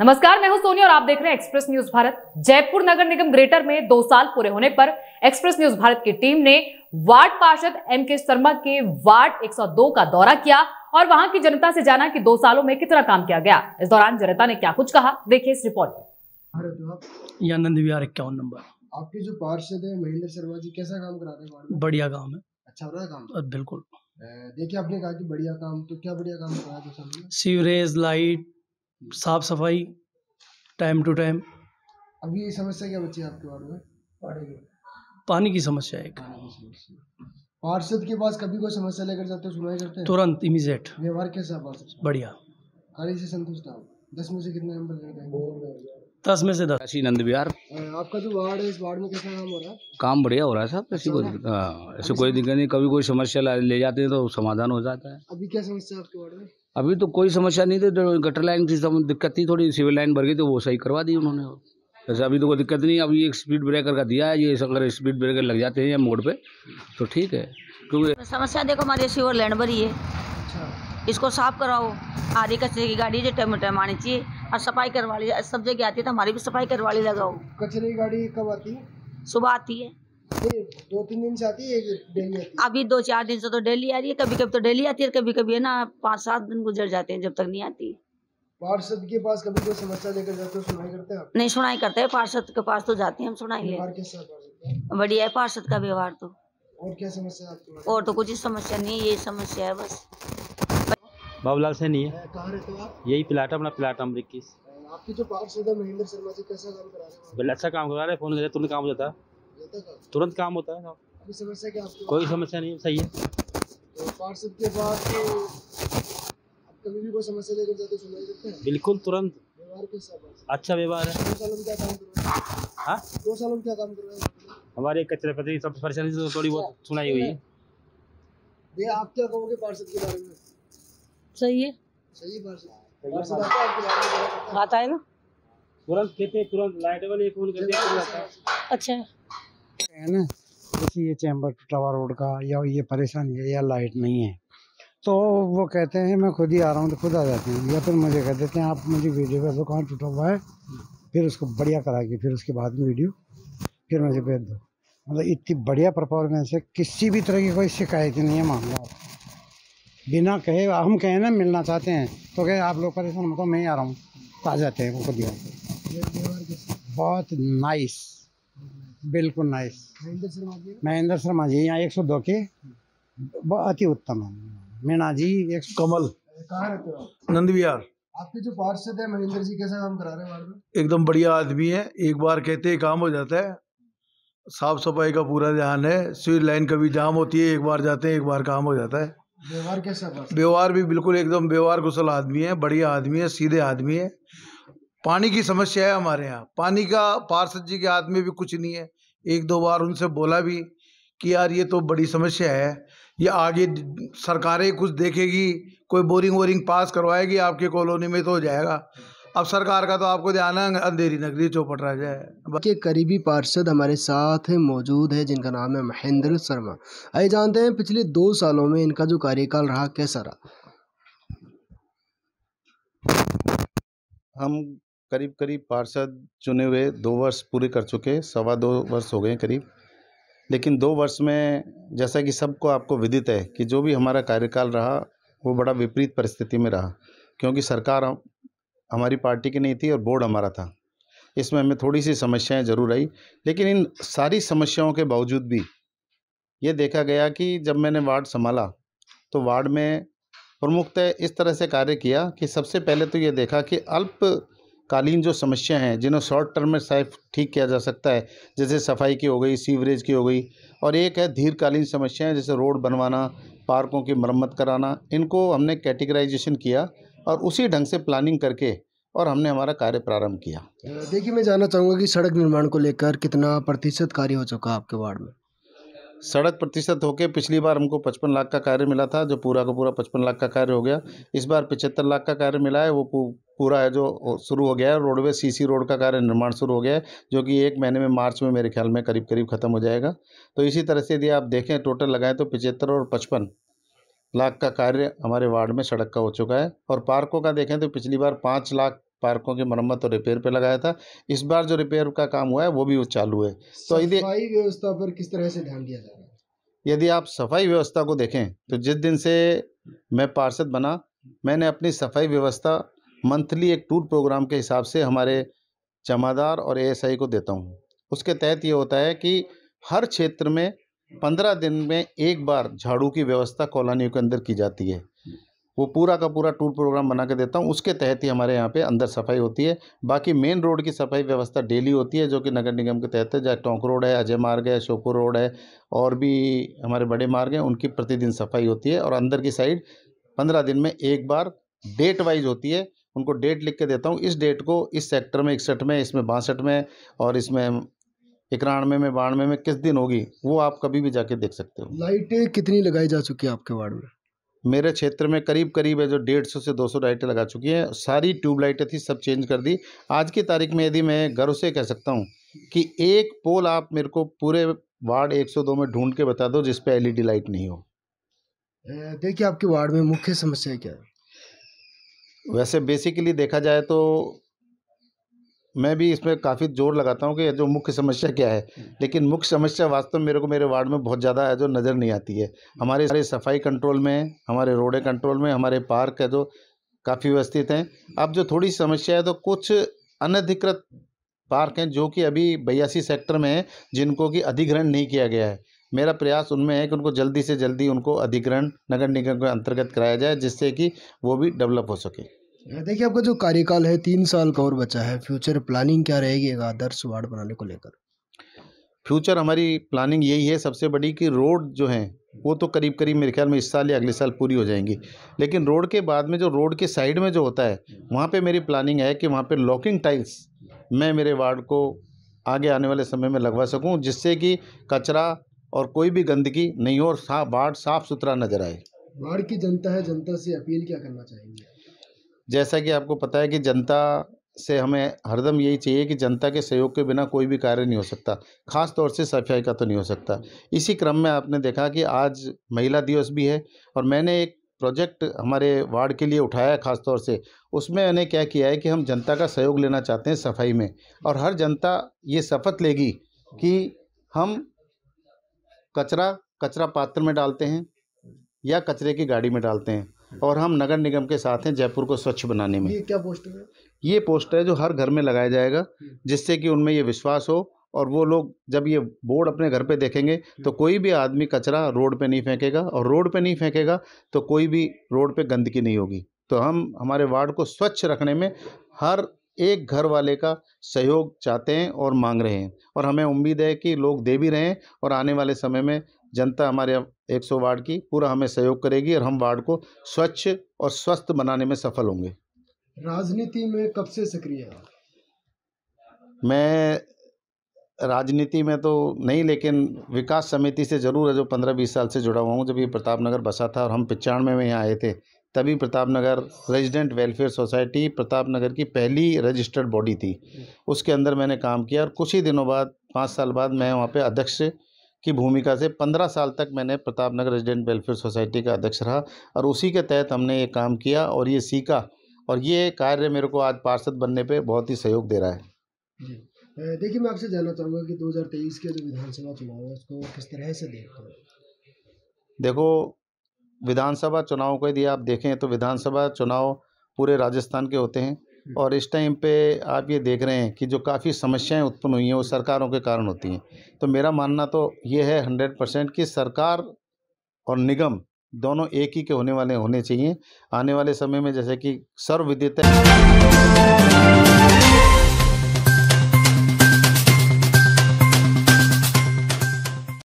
नमस्कार मैं हूं सोनी और आप देख रहे हैं express news Bharat Jaipur Nagar Nigam greater में दो साल पूरे होने पर एक्सप्रेस न्यूज भारत की टीम ने वार्ड पार्षद एम के शर्मा के वार्ड 102 का दौरा किया और वहां की जनता से जाना कि दो सालों में कितना काम किया गया इस दौरान जनता ने क्या कुछ कहा देखिए इस रिपोर्ट में आनंद विहार इक्यावन नंबर आपके जो पार्षद है महेंद्र शर्मा जी कैसा काम करा रहे हैं बढ़िया काम है अच्छा रहा काम बिल्कुल देखिए आपने कहा कि बढ़िया काम तो क्या बढ़िया काम करा सीवरेज लाइट साफ सफाई टाइम टू टाइम अभी ये समस्या क्या बची आपके वार्ड में पानी की समस्या एक पार्षद के पास कभी कोई समस्या लेकर जाते हो सुनाई करते हैं तुरंत इमीजिएट व्यवहार कैसा पार्षद बढ़िया कार्य से संतुष्ट आप दस में से कितने नंबर देते हैं दस में से दस काशी नंद विहार हाँ, आपका जो वार्ड है इस वार्ड में कैसा काम हो रहा है काम बढ़िया हो रहा है साहब ऐसी अच्छा कोई हाँ ऐसी कोई दिक्कत नहीं कभी कोई समस्या ले जाते हैं तो समाधान हो जाता है अभी क्या समस्या है आपके वार्ड में अभी तो कोई समस्या नहीं थी तो गटर लाइन की दिक्कत थी थोड़ी सिविल लाइन भर गई तो वो सही करवा दी उन्होंने वैसे अभी तो कोई दिक्कत नहीं अभी एक स्पीड ब्रेकर का दिया है ये अगर स्पीड ब्रेकर लग जाते हैं या मोड़ पे तो ठीक है क्योंकि समस्या देखो हमारी सिवर लैंड भरी है अच्छा। इसको साफ़ कराओ आधे कचरे की गाड़ी जो टाइम टाइम आनी चाहिए और सफाई करवा ली सब जगह आती है तो हमारी भी सफाई करवा ली लगाओ कचरे की गाड़ी कब आती है सुबह आती है दो तीन दिन से आती है डेली आती है अभी दो चार दिन से तो डेली आ रही है कभी कभी तो डेली आती है कभी कभी है ना पाँच सात दिन गुजर जाते हैं जब तक नहीं आती पार्षद के पास कभी कोई समस्या लेकर जाते हो सुनाई करते हैं आप? नहीं सुनाई करते हैं पार्षद के पास तो जाते हैं हम सुनाई लेते हैं बढ़िया है पार्षद का व्यवहार तो और क्या समस्या आपको और तो कुछ समस्या नहीं है यही समस्या है बस बाबूलाल से नहीं है यही प्लाट अपना प्लाट नंबर इक्कीस आपकी जो है अच्छा काम करा रहे फोन ले तुरंत काम हो जाता है तुरंत काम होता है कोई समस्या कोई समस्या नहीं सही है तो के बाद तो कभी भी कोई समस्या लेकर जाते हैं बिल्कुल तुरंत व्यवहार कैसा अच्छा व्यवहार है दो साल में क्या काम हाँ? दो साल में क्या काम हमारे कचरे पत्री सब परेशानी तो थोड़ी बहुत सुनाई हुई है आप क्या कहोगे पार्षद के बारे में सही है आता है ना तुरंत कहते तुरंत लाइट वाले फोन करते अच्छा है ना जैसे ये चैम्बर टावर रोड का या ये परेशानी है या लाइट नहीं है तो वो कहते हैं मैं खुद ही आ रहा हूँ तो खुद आ जाते हैं या फिर मुझे कह देते हैं आप मुझे वीडियो कर दो कहाँ टूटा हुआ है फिर उसको बढ़िया करा के फिर उसके बाद में वीडियो फिर मुझे भेज दो मतलब इतनी बढ़िया परफॉर्मेंस है किसी भी तरह की कोई शिकायत नहीं है मामला बिना कहे हम कहें ना मिलना चाहते हैं तो कहे आप लोग परेशान मतलब मैं आ रहा हूँ आ जाते हैं उनको दिया बहुत नाइस बिल्कुल नाइस महेंद्र शर्मा जी यहाँ एक सौ दो के अति उत्तम है मीणा जी एक कमल नंद विहार आपके जो पार्षद है महेंद्र जी कैसे काम करा रहे हैं एकदम बढ़िया आदमी है एक बार कहते हैं काम हो जाता है साफ सफाई का पूरा ध्यान है स्वीट लाइन कभी जाम होती है एक बार जाते हैं एक बार काम हो जाता है व्यवहार कैसा व्यवहार भी बिल्कुल एकदम व्यवहार कुशल आदमी है बढ़िया आदमी है सीधे आदमी है पानी की समस्या है हमारे यहाँ पानी का पार्षद जी के हाथ में भी कुछ नहीं है एक दो बार उनसे बोला भी कि यार ये तो बड़ी समस्या है ये आगे सरकारें कुछ देखेगी कोई बोरिंग वोरिंग पास करवाएगी आपके कॉलोनी में तो हो जाएगा अब सरकार का तो आपको ध्यान है अंधेरी नगरी चौपट रह के करीबी पार्षद हमारे साथ मौजूद है जिनका नाम है महेंद्र शर्मा आइए जानते हैं पिछले दो सालों में इनका जो कार्यकाल रहा कैसा रहा हम करीब करीब पार्षद चुने हुए दो वर्ष पूरे कर चुके सवा दो वर्ष हो गए करीब लेकिन दो वर्ष में जैसा कि सबको आपको विदित है कि जो भी हमारा कार्यकाल रहा वो बड़ा विपरीत परिस्थिति में रहा क्योंकि सरकार हमारी पार्टी की नहीं थी और बोर्ड हमारा था इसमें हमें थोड़ी सी समस्याएं ज़रूर आई लेकिन इन सारी समस्याओं के बावजूद भी ये देखा गया कि जब मैंने वार्ड संभाला तो वार्ड में प्रमुखतः इस तरह से कार्य किया कि सबसे पहले तो ये देखा कि अल्पकालीन जो समस्याएं हैं जिन्हें शॉर्ट टर्म में साइफ ठीक किया जा सकता है जैसे सफाई की हो गई सीवरेज की हो गई और एक है दीर्घकालीन समस्याएं जैसे रोड बनवाना पार्कों की मरम्मत कराना इनको हमने कैटेगराइजेशन किया और उसी ढंग से प्लानिंग करके और हमने हमारा कार्य प्रारंभ किया देखिए मैं जानना चाहूँगा कि सड़क निर्माण को लेकर कितना प्रतिशत कार्य हो चुका आपके वार्ड में सड़क प्रतिशत होके पिछली बार हमको पचपन लाख का कार्य मिला था जो पूरा का पूरा पचपन लाख का कार्य हो गया इस बार पिचहत्तर लाख का कार्य मिला है वो पूरा है जो शुरू हो गया है रोडवे सीसी रोड का कार्य निर्माण शुरू हो गया है जो कि एक महीने में मार्च में मेरे ख्याल में करीब करीब ख़त्म हो जाएगा तो इसी तरह से यदि आप देखें टोटल लगाएं तो पिचहत्तर और पचपन लाख का कार्य हमारे वार्ड में सड़क का हो चुका है और पार्कों का देखें तो पिछली बार पाँच लाख पार्कों की मरम्मत और रिपेयर पे लगाया था इस बार जो रिपेयर का काम हुआ है वो भी चालू है तो यदि व्यवस्था पर किस तरह से ध्यान दिया जा रहा है यदि आप सफाई व्यवस्था को देखें तो जिस दिन से मैं पार्षद बना मैंने अपनी सफाई व्यवस्था मंथली एक टूर प्रोग्राम के हिसाब से हमारे जमादार और एएसआई को देता हूँ उसके तहत ये होता है कि हर क्षेत्र में पंद्रह दिन में एक बार झाड़ू की व्यवस्था कॉलोनियों के अंदर की जाती है वो पूरा का पूरा टूर प्रोग्राम बना के देता हूँ उसके तहत ही हमारे यहाँ पे अंदर सफाई होती है बाकी मेन रोड की सफाई व्यवस्था डेली होती है जो कि नगर निगम के तहत है चाहे टोंक रोड है अजय मार्ग है शोको रोड है और भी हमारे बड़े मार्ग हैं उनकी प्रतिदिन सफाई होती है और अंदर की साइड पंद्रह दिन में एक बार डेट वाइज होती है उनको डेट लिख के देता हूँ इस डेट को इस सेक्टर में इकसठ में इसमें बासठ में और इसमें इक्यानवे में बानवे में किस दिन होगी वो आप कभी भी जाके देख सकते हो लाइटें कितनी लगाई जा चुकी है आपके वार्ड में मेरे क्षेत्र में करीब करीब है जो डेढ़ सौ से दो सौ लाइटें लगा चुकी हैं सारी ट्यूबलाइटें थी सब चेंज कर दी आज की तारीख में यदि मैं गर्व से कह सकता हूँ कि एक पोल आप मेरे को पूरे वार्ड 102 में ढूंढ के बता दो जिसपे एल एलईडी लाइट नहीं हो देखिए आपके वार्ड में मुख्य समस्या क्या है वैसे बेसिकली देखा जाए तो मैं भी इसमें काफ़ी जोर लगाता हूँ कि जो मुख्य समस्या क्या है हम्म। लेकिन मुख्य समस्या वास्तव में मेरे को मेरे वार्ड में बहुत ज़्यादा है जो नज़र नहीं आती है हमारे सारे सफाई कंट्रोल में हमारे रोडें कंट्रोल में हमारे पार्क है जो काफ़ी व्यवस्थित हैं अब जो थोड़ी समस्या है तो कुछ अनधिकृत पार्क हैं जो कि अभी बयासी सेक्टर में हैं जिनको कि अधिग्रहण नहीं किया गया है मेरा प्रयास उनमें है कि उनको जल्दी से जल्दी उनको अधिग्रहण नगर निगम के अंतर्गत कराया जाए जिससे कि वो भी डेवलप हो सके देखिए आपका जो कार्यकाल है तीन साल का और बचा है फ्यूचर प्लानिंग क्या रहेगी एक आदर्श वार्ड बनाने को लेकर फ्यूचर हमारी प्लानिंग यही है सबसे बड़ी कि रोड जो है वो तो करीब करीब मेरे ख्याल में इस साल या अगले साल पूरी हो जाएंगी लेकिन रोड के बाद में जो रोड के साइड में जो होता है वहाँ पे मेरी प्लानिंग है कि वहाँ पे लॉकिंग टाइल्स मैं मेरे वार्ड को आगे आने वाले समय में लगवा सकूँ जिससे कि कचरा और कोई भी गंदगी नहीं हो और वार्ड साफ सुथरा नजर आए वार्ड की जनता है जनता से अपील क्या करना चाहेंगे जैसा कि आपको पता है कि जनता से हमें हरदम यही चाहिए कि जनता के सहयोग के बिना कोई भी कार्य नहीं हो सकता खास तौर से सफाई का तो नहीं हो सकता इसी क्रम में आपने देखा कि आज महिला दिवस भी है और मैंने एक प्रोजेक्ट हमारे वार्ड के लिए उठाया है तौर से उसमें मैंने क्या किया है कि हम जनता का सहयोग लेना चाहते हैं सफाई में और हर जनता ये शपथ लेगी कि हम कचरा कचरा पात्र में डालते हैं या कचरे की गाड़ी में डालते हैं और हम नगर निगम के साथ हैं जयपुर को स्वच्छ बनाने में ये क्या पोस्टर है ये पोस्टर है जो हर घर में लगाया जाएगा हम्म। जिससे कि उनमें ये विश्वास हो और वो लोग जब ये बोर्ड अपने घर पे देखेंगे हम्म। तो कोई भी आदमी कचरा रोड पे नहीं फेंकेगा और रोड पे नहीं फेंकेगा तो कोई भी रोड पे गंदगी नहीं होगी तो हम हमारे वार्ड को स्वच्छ रखने में हर एक घर वाले का सहयोग चाहते हैं और मांग रहे हैं और हमें उम्मीद है कि लोग दे भी रहे हैं और आने वाले समय में जनता हमारे 100 वार्ड की पूरा हमें सहयोग करेगी और हम वार्ड को स्वच्छ और स्वस्थ बनाने में सफल होंगे राजनीति में कब से सक्रिय है मैं राजनीति में तो नहीं लेकिन विकास समिति से ज़रूर है जो पंद्रह बीस साल से जुड़ा हुआ हूँ जब ये प्रताप नगर बसा था और हम पिचानवे में यहाँ आए थे तभी Pratap Nagar resident welfare society Pratap Nagar की पहली रजिस्टर्ड बॉडी थी उसके अंदर मैंने काम किया और कुछ ही दिनों बाद पाँच साल बाद मैं वहाँ पे अध्यक्ष की भूमिका से पंद्रह साल तक मैंने Pratap Nagar resident welfare society का अध्यक्ष रहा और उसी के तहत हमने ये काम किया और ये सीखा और ये कार्य मेरे को आज पार्षद बनने पे बहुत ही सहयोग दे रहा है देखिए मैं आपसे जानना चाहूँगा कि 2023 के जो विधानसभा चुनाव है उसको किस तरह से देख रहे देखो विधानसभा चुनाव को यदि आप देखें तो विधानसभा चुनाव पूरे राजस्थान के होते हैं हम्म। और इस टाइम पे आप ये देख रहे हैं कि जो काफ़ी समस्याएं उत्पन्न हुई हैं वो सरकारों के कारण होती हैं तो मेरा मानना तो ये है हंड्रेड परसेंट कि सरकार और निगम दोनों एक ही के होने वाले होने चाहिए आने वाले समय में जैसे कि सर्वविद्यता